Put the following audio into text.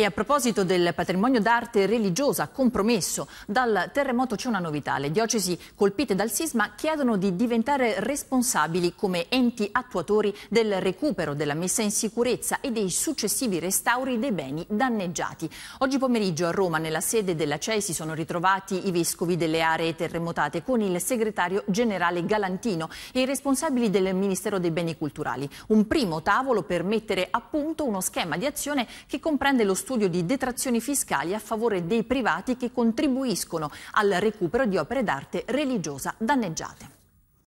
E a proposito del patrimonio d'arte religiosa compromesso dal terremoto c'è una novità. Le diocesi colpite dal sisma chiedono di diventare responsabili come enti attuatori del recupero, della messa in sicurezza e dei successivi restauri dei beni danneggiati. Oggi pomeriggio a Roma, nella sede della CEI, si sono ritrovati i vescovi delle aree terremotate con il segretario generale Galantino e i responsabili del Ministero dei Beni Culturali. Un primo tavolo per mettere a punto uno schema di azione che comprende lo studio studio di detrazioni fiscali a favore dei privati che contribuiscono al recupero di opere d'arte religiosa danneggiate.